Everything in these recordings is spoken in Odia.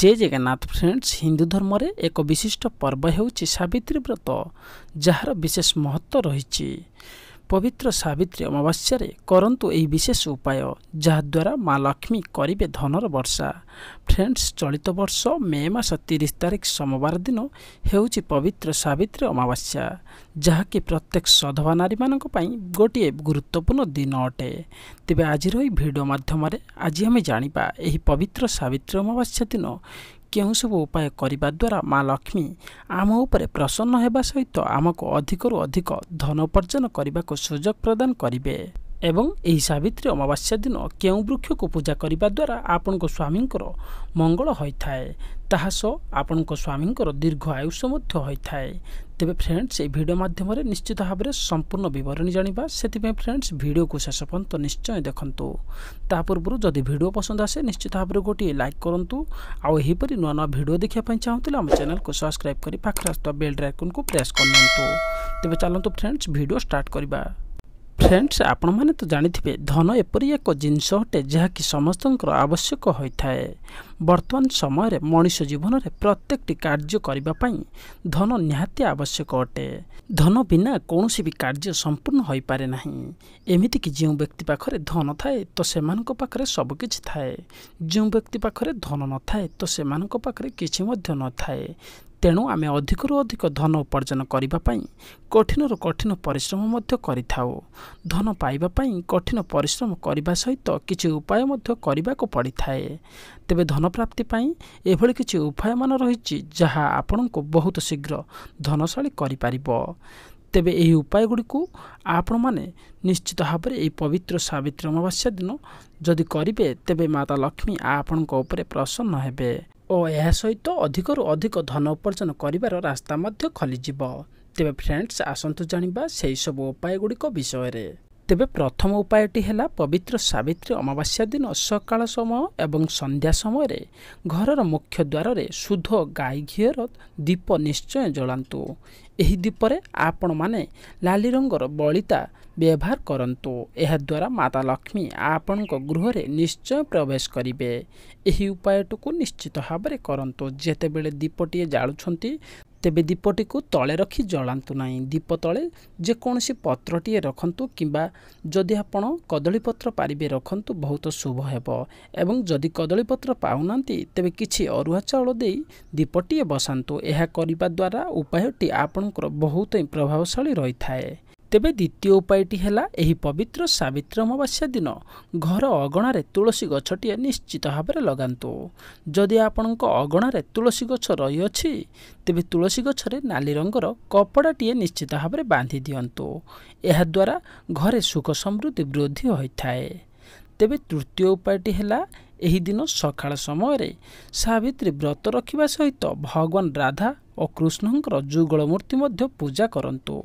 ଜେ ଜଗନ୍ନାଥ ଫ୍ରେଣ୍ଡସ୍ ହିନ୍ଦୁ ଧର୍ମରେ ଏକ ବିଶିଷ୍ଟ ପର୍ବ ହେଉଛି ସାବିତ୍ରୀ ବ୍ରତ ଯାହାର ବିଶେଷ ମହତ୍ତ୍ୱ ରହିଛି ପବିତ୍ର ସାବିତ୍ରୀ ଅମାବାସ୍ୟାରେ କରନ୍ତୁ ଏହି ବିଶେଷ ଉପାୟ ଯାହାଦ୍ୱାରା ମା ଲକ୍ଷ୍ମୀ କରିବେ ଧନର ବର୍ଷା ଫ୍ରେଣ୍ଡସ୍ ଚଳିତ ବର୍ଷ ମେ ମାସ ତିରିଶ ତାରିଖ ସୋମବାର ଦିନ ହେଉଛି ପବିତ୍ର ସାବିତ୍ରୀ ଅମାବାସ୍ୟା ଯାହାକି ପ୍ରତ୍ୟେକ ସଧବା ନାରୀମାନଙ୍କ ପାଇଁ ଗୋଟିଏ ଗୁରୁତ୍ୱପୂର୍ଣ୍ଣ ଦିନ ଅଟେ ତେବେ ଆଜିର ଏହି ଭିଡ଼ିଓ ମାଧ୍ୟମରେ ଆଜି ଆମେ ଜାଣିବା ଏହି ପବିତ୍ର ସାବିତ୍ରୀ ଅମାବାସ୍ୟା ଦିନ କେଉଁ ସବୁ ଉପାୟ କରିବା ଦ୍ୱାରା ମା ଲକ୍ଷ୍ମୀ ଆମ ଉପରେ ପ୍ରସନ୍ନ ହେବା ସହିତ ଆମକୁ ଅଧିକରୁ ଅଧିକ ଧନ ଉପାର୍ଜନ କରିବାକୁ ସୁଯୋଗ ପ୍ରଦାନ କରିବେ ଏବଂ ଏହି ସାବିତ୍ରୀ ଅମାବାସ୍ୟା ଦିନ କେଉଁ ବୃକ୍ଷକୁ ପୂଜା କରିବା ଦ୍ୱାରା ଆପଣଙ୍କ ସ୍ୱାମୀଙ୍କର ମଙ୍ଗଳ ହୋଇଥାଏ ତାହା ସହ ଆପଣଙ୍କ ସ୍ୱାମୀଙ୍କର ଦୀର୍ଘ ଆୟୁଷ ମଧ୍ୟ ହୋଇଥାଏ ତେବେ ଫ୍ରେଣ୍ଡସ୍ ଏହି ଭିଡ଼ିଓ ମାଧ୍ୟମରେ ନିଶ୍ଚିତ ଭାବରେ ସମ୍ପୂର୍ଣ୍ଣ ବିବରଣୀ ଜାଣିବା ସେଥିପାଇଁ ଫ୍ରେଣ୍ଡସ୍ ଭିଡ଼ିଓକୁ ଶେଷ ପର୍ଯ୍ୟନ୍ତ ନିଶ୍ଚୟ ଦେଖନ୍ତୁ ତା ପୂର୍ବରୁ ଯଦି ଭିଡ଼ିଓ ପସନ୍ଦ ଆସେ ନିଶ୍ଚିତ ଭାବରେ ଗୋଟିଏ ଲାଇକ୍ କରନ୍ତୁ ଆଉ ଏହିପରି ନୂଆ ନୂଆ ଭିଡ଼ିଓ ଦେଖିବା ପାଇଁ ଚାହୁଁଥିଲେ ଆମ ଚ୍ୟାନେଲକୁ ସବସ୍କ୍ରାଇବ୍ କରି ପାଖରେ ଆସୁଥିବା ବେଲ୍ ଆଇକନ୍କୁ ପ୍ରେସ୍ କରିନିଅନ୍ତୁ ତେବେ ଚାଲନ୍ତୁ ଫ୍ରେଣ୍ଡସ୍ ଭିଡ଼ିଓ ଷ୍ଟାର୍ଟ କରିବା ফ্রেন্ডস ଆପଣମାନେ ତ ଜାଣିଥିବେ ଧନ ଏପରି ଏକ ଜିନିଷ ଅଟେ ଯାହାକି ସମସ୍ତଙ୍କର ଆବଶ୍ୟକ ହୋଇଥାଏ ବର୍ତ୍ତମାନ ସମୟରେ ମଣିଷ ଜୀବନରେ ପ୍ରତ୍ୟେକଟି କାର୍ଯ୍ୟ କରିବା ପାଇଁ ଧନ ନିହାତି ଆବଶ୍ୟକ ଅଟେ ଧନ ବିନା କୌଣସି ବି କାର୍ଯ୍ୟ ସମ୍ପୂର୍ଣ୍ଣ ହୋଇପାରେ ନାହିଁ ଏମିତିକି ଯେଉଁ ବ୍ୟକ୍ତି ପାଖରେ ଧନ ଥାଏ ତ ସେମାନଙ୍କ ପାଖରେ ସବୁକିଛି ଥାଏ ଯେଉଁ ବ୍ୟକ୍ତି ପାଖରେ ଧନ ନଥାଏ ତ ସେମାନଙ୍କ ପାଖରେ କିଛି ମଧ୍ୟ ନଥାଏ ତେଣୁ ଆମେ ଅଧିକରୁ ଅଧିକ ଧନ ଉପାର୍ଜନ କରିବା ପାଇଁ କଠିନରୁ କଠିନ ପରିଶ୍ରମ ମଧ୍ୟ କରିଥାଉ ଧନ ପାଇବା ପାଇଁ କଠିନ ପରିଶ୍ରମ କରିବା ସହିତ କିଛି ଉପାୟ ମଧ୍ୟ କରିବାକୁ ପଡ଼ିଥାଏ ତେବେ ଧନପ୍ରାପ୍ତି ପାଇଁ ଏଭଳି କିଛି ଉପାୟମାନ ରହିଛି ଯାହା ଆପଣଙ୍କୁ ବହୁତ ଶୀଘ୍ର ଧନଶାଳୀ କରିପାରିବ ତେବେ ଏହି ଉପାୟଗୁଡ଼ିକୁ ଆପଣମାନେ ନିଶ୍ଚିତ ଭାବରେ ଏହି ପବିତ୍ର ସାବିତ୍ରୀ ଅମାବାସ୍ୟା ଦିନ ଯଦି କରିବେ ତେବେ ମାତା ଲକ୍ଷ୍ମୀ ଆପଣଙ୍କ ଉପରେ ପ୍ରସନ୍ନ ହେବେ ଓ ଏହା ସହିତ ଅଧିକରୁ ଅଧିକ ଧନ ଉପାର୍ଜନ କରିବାର ରାସ୍ତା ମଧ୍ୟ ଖୋଲିଯିବ ତେବେ ଫ୍ରେଣ୍ଡସ୍ ଆସନ୍ତୁ ଜାଣିବା ସେହିସବୁ ଉପାୟଗୁଡ଼ିକ ବିଷୟରେ ତେବେ ପ୍ରଥମ ଉପାୟଟି ହେଲା ପବିତ୍ର ସାବିତ୍ରୀ ଅମାବାସ୍ୟା ଦିନ ସକାଳ ସମୟ ଏବଂ ସନ୍ଧ୍ୟା ସମୟରେ ଘରର ମୁଖ୍ୟ ଦ୍ୱାରରେ ଶୁଦ୍ଧ ଗାଈ ଘିଅର ଦୀପ ନିଶ୍ଚୟ ଜଳାନ୍ତୁ ଏହି ଦୀପରେ ଆପଣମାନେ ଲାଲି ରଙ୍ଗର ବଳିତା ବ୍ୟବହାର କରନ୍ତୁ ଏହାଦ୍ୱାରା ମାତା ଲକ୍ଷ୍ମୀ ଆପଣଙ୍କ ଗୃହରେ ନିଶ୍ଚୟ ପ୍ରବେଶ କରିବେ ଏହି ଉପାୟଟିକୁ ନିଶ୍ଚିତ ଭାବରେ କରନ୍ତୁ ଯେତେବେଳେ ଦୀପଟିଏ ଜାଳୁଛନ୍ତି ତେବେ ଦୀପଟିକୁ ତଳେ ରଖି ଜଳାନ୍ତୁ ନାହିଁ ଦୀପ ତଳେ ଯେକୌଣସି ପତ୍ରଟିଏ ରଖନ୍ତୁ କିମ୍ବା ଯଦି ଆପଣ କଦଳୀପତ୍ର ପାରିବେ ରଖନ୍ତୁ ବହୁତ ଶୁଭ ହେବ ଏବଂ ଯଦି କଦଳୀପତ୍ର ପାଉନାହାନ୍ତି ତେବେ କିଛି ଅରୁଆ ଚାଉଳ ଦେଇ ଦୀପଟିଏ ବସାନ୍ତୁ ଏହା କରିବା ଦ୍ୱାରା ଉପାୟଟି ଆପଣଙ୍କର ବହୁତ ହିଁ ପ୍ରଭାବଶାଳୀ ରହିଥାଏ ତେବେ ଦ୍ୱିତୀୟ ଉପାୟଟି ହେଲା ଏହି ପବିତ୍ର ସାବିତ୍ର ଅମାବାସ୍ୟା ଦିନ ଘର ଅଗଣାରେ ତୁଳସୀ ଗଛଟିଏ ନିଶ୍ଚିତ ଭାବରେ ଲଗାନ୍ତୁ ଯଦି ଆପଣଙ୍କ ଅଗଣାରେ ତୁଳସୀ ଗଛ ରହିଅଛି ତେବେ ତୁଳସୀ ଗଛରେ ନାଲି ରଙ୍ଗର କପଡ଼ାଟିଏ ନିଶ୍ଚିତ ଭାବରେ ବାନ୍ଧି ଦିଅନ୍ତୁ ଏହାଦ୍ୱାରା ଘରେ ସୁଖ ସମୃଦ୍ଧି ବୃଦ୍ଧି ହୋଇଥାଏ ତେବେ ତୃତୀୟ ଉପାୟଟି ହେଲା ଏହି ଦିନ ସକାଳ ସମୟରେ ସାବିତ୍ରୀ ବ୍ରତ ରଖିବା ସହିତ ଭଗବାନ ରାଧା ଓ କୃଷ୍ଣଙ୍କର ଯୁଗଳ ମୂର୍ତ୍ତି ମଧ୍ୟ ପୂଜା କରନ୍ତୁ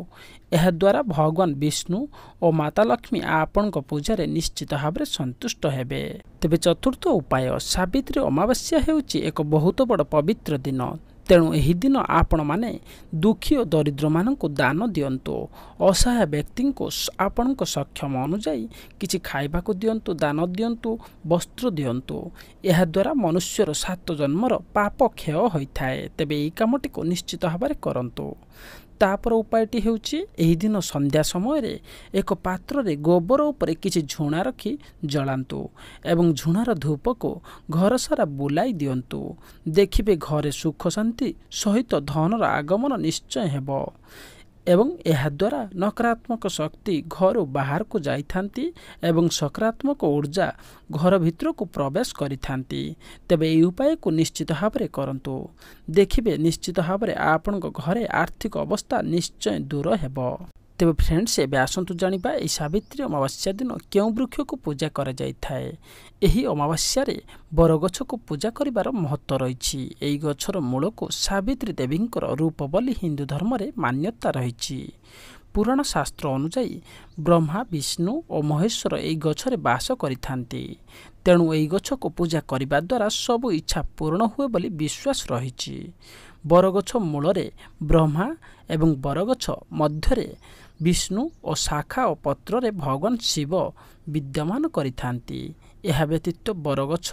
ଏହାଦ୍ୱାରା ଭଗବାନ ବିଷ୍ଣୁ ଓ ମାତା ଲକ୍ଷ୍ମୀ ଆପଣଙ୍କ ପୂଜାରେ ନିଶ୍ଚିତ ଭାବରେ ସନ୍ତୁଷ୍ଟ ହେବେ ତେବେ ଚତୁର୍ଥ ଉପାୟ ସାବିତ୍ରୀ ଅମାବାସ୍ୟା ହେଉଛି ଏକ ବହୁତ ବଡ଼ ପବିତ୍ର ଦିନ ତେଣୁ ଏହି ଦିନ ଆପଣମାନେ ଦୁଃଖୀ ଓ ଦରିଦ୍ରମାନଙ୍କୁ ଦାନ ଦିଅନ୍ତୁ ଅସହାୟ ବ୍ୟକ୍ତିଙ୍କୁ ଆପଣଙ୍କ ସକ୍ଷମ ଅନୁଯାୟୀ କିଛି ଖାଇବାକୁ ଦିଅନ୍ତୁ ଦାନ ଦିଅନ୍ତୁ ବସ୍ତ୍ର ଦିଅନ୍ତୁ ଏହାଦ୍ୱାରା ମନୁଷ୍ୟର ସାତ ଜନ୍ମର ପାପ କ୍ଷୟ ହୋଇଥାଏ ତେବେ ଏହି କାମଟିକୁ ନିଶ୍ଚିତ ଭାବରେ କରନ୍ତୁ ତାପର ଉପାୟଟି ହେଉଛି ଏହି ଦିନ ସନ୍ଧ୍ୟା ସମୟରେ ଏକ ପାତ୍ରରେ ଗୋବର ଉପରେ କିଛି ଝୁଣା ରଖି ଜଳାନ୍ତୁ ଏବଂ ଝୁଣାର ଧୂପକୁ ଘର ସାରା ବୁଲାଇ ଦିଅନ୍ତୁ ଦେଖିବେ ଘରେ ସୁଖ ଶାନ୍ତି ସହିତ ଧନର ଆଗମନ ନିଶ୍ଚୟ ହେବ ଏବଂ ଏହାଦ୍ୱାରା ନକାରାତ୍ମକ ଶକ୍ତି ଘରୁ ବାହାରକୁ ଯାଇଥାନ୍ତି ଏବଂ ସକାରାତ୍ମକ ଉର୍ଜା ଘର ଭିତରକୁ ପ୍ରବେଶ କରିଥାନ୍ତି ତେବେ ଏହି ଉପାୟକୁ ନିଶ୍ଚିତ ଭାବରେ କରନ୍ତୁ ଦେଖିବେ ନିଶ୍ଚିତ ଭାବରେ ଆପଣଙ୍କ ଘରେ ଆର୍ଥିକ ଅବସ୍ଥା ନିଶ୍ଚୟ ଦୂର ହେବ ତେବେ ଫ୍ରେଣ୍ଡସ୍ ଏବେ ଆସନ୍ତୁ ଜାଣିବା ଏହି ସାବିତ୍ରୀ ଅମାବାସ୍ୟା ଦିନ କେଉଁ ବୃକ୍ଷକୁ ପୂଜା କରାଯାଇଥାଏ ଏହି ଅମାବାସ୍ୟାରେ ବରଗଛକୁ ପୂଜା କରିବାର ମହତ୍ତ୍ୱ ରହିଛି ଏହି ଗଛର ମୂଳକୁ ସାବିତ୍ରୀ ଦେବୀଙ୍କର ରୂପ ବୋଲି ହିନ୍ଦୁ ଧର୍ମରେ ମାନ୍ୟତା ରହିଛି ପୁରାଣ ଶାସ୍ତ୍ର ଅନୁଯାୟୀ ବ୍ରହ୍ମା ବିଷ୍ଣୁ ଓ ମହେଶ୍ୱର ଏହି ଗଛରେ ବାସ କରିଥାନ୍ତି ତେଣୁ ଏହି ଗଛକୁ ପୂଜା କରିବା ଦ୍ୱାରା ସବୁ ଇଚ୍ଛା ପୂରଣ ହୁଏ ବୋଲି ବିଶ୍ୱାସ ରହିଛି ବରଗଛ ମୂଳରେ ବ୍ରହ୍ମା ଏବଂ ବରଗଛ ମଧ୍ୟରେ ବିଷ୍ଣୁ ଓ ଶାଖା ଓ ପତ୍ରରେ ଭଗବାନ ଶିବ ବିଦ୍ୟମାନ କରିଥାନ୍ତି ଏହା ବ୍ୟତୀତ ବରଗଛ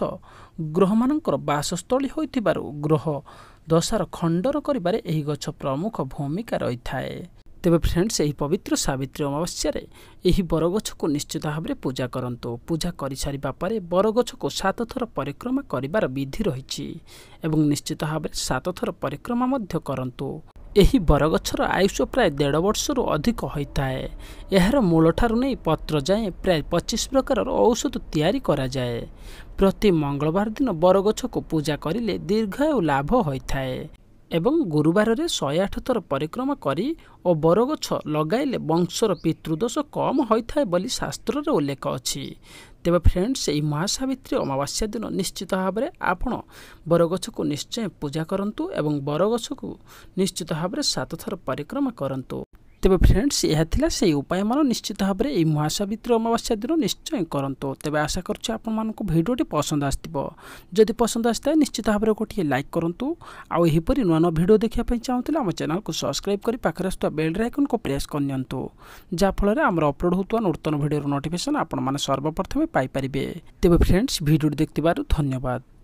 ଗ୍ରହମାନଙ୍କର ବାସସ୍ଥଳୀ ହୋଇଥିବାରୁ ଗ୍ରହ ଦଶାର ଖଣ୍ଡନ କରିବାରେ ଏହି ଗଛ ପ୍ରମୁଖ ଭୂମିକା ରହିଥାଏ ତେବେ ଫ୍ରେଣ୍ଡସ୍ ଏହି ପବିତ୍ର ସାବିତ୍ରୀ ଅମାବାସ୍ୟାରେ ଏହି ବରଗଛକୁ ନିଶ୍ଚିତ ଭାବରେ ପୂଜା କରନ୍ତୁ ପୂଜା କରିସାରିବା ପରେ ବରଗଛକୁ ସାତ ଥର ପରିକ୍ରମା କରିବାର ବିଧି ରହିଛି ଏବଂ ନିଶ୍ଚିତ ଭାବରେ ସାତ ଥର ପରିକ୍ରମା ମଧ୍ୟ କରନ୍ତୁ ଏହି ବରଗଛର ଆୟୁଷ ପ୍ରାୟ ଦେଢ଼ ବର୍ଷରୁ ଅଧିକ ହୋଇଥାଏ ଏହାର ମୂଳଠାରୁ ନେଇ ପତ୍ର ଯାଏଁ ପ୍ରାୟ ପଚିଶ ପ୍ରକାରର ଔଷଧ ତିଆରି କରାଯାଏ ପ୍ରତି ମଙ୍ଗଳବାର ଦିନ ବରଗଛକୁ ପୂଜା କରିଲେ ଦୀର୍ଘ ଲାଭ ହୋଇଥାଏ ଏବଂ ଗୁରୁବାରରେ ଶହେ ଆଠ ଥର ପରିକ୍ରମା କରି ଓ ବରଗଛ ଲଗାଇଲେ ବଂଶର ପିତୃଦୋଷ କମ୍ ହୋଇଥାଏ ବୋଲି ଶାସ୍ତ୍ରରେ ଉଲ୍ଲେଖ ଅଛି ତେବେ ଫ୍ରେଣ୍ଡସ୍ ଏହି ମହାସାବିତ୍ରୀ ଅମାବାସ୍ୟା ଦିନ ନିଶ୍ଚିତ ଭାବରେ ଆପଣ ବରଗଛକୁ ନିଶ୍ଚୟ ପୂଜା କରନ୍ତୁ ଏବଂ ବରଗଛକୁ ନିଶ୍ଚିତ ଭାବରେ ସାତ ଥର ପରିକ୍ରମା କରନ୍ତୁ ତେବେ ଫ୍ରେଣ୍ଡସ୍ ଏହା ଥିଲା ସେହି ଉପାୟମାନ ନିଶ୍ଚିତ ଭାବରେ ଏହି ମହାସାବିତ୍ରୀ ଅମାବାସ୍ୟା ଦିନ ନିଶ୍ଚୟ କରନ୍ତୁ ତେବେ ଆଶା କରୁଛି ଆପଣମାନଙ୍କୁ ଭିଡ଼ିଓଟି ପସନ୍ଦ ଆସିଥିବ ଯଦି ପସନ୍ଦ ଆସିଥାଏ ନିଶ୍ଚିତ ଭାବରେ ଗୋଟିଏ ଲାଇକ୍ କରନ୍ତୁ ଆଉ ଏହିପରି ନୂଆ ନୂଆ ଭିଡ଼ିଓ ଦେଖିବା ପାଇଁ ଚାହୁଁଥିଲେ ଆମ ଚ୍ୟାନେଲକୁ ସବସ୍କ୍ରାଇବ୍ କରି ପାଖରେ ଆସୁଥିବା ବେଲ୍ ଆଇକନ୍କୁ ପ୍ରେସ୍ କରିନିଅନ୍ତୁ ଯାହାଫଳରେ ଆମର ଅପଲୋଡ଼ ହେଉଥିବା ନୂତନ ଭିଡ଼ିଓର ନୋଟିଫିକେସନ୍ ଆପଣମାନେ ସର୍ବପ୍ରଥମେ ପାଇପାରିବେ ତେବେ ଫ୍ରେଣ୍ଡସ୍ ଭିଡ଼ିଓଟି ଦେଖିଥିବାରୁ ଧନ୍ୟବାଦ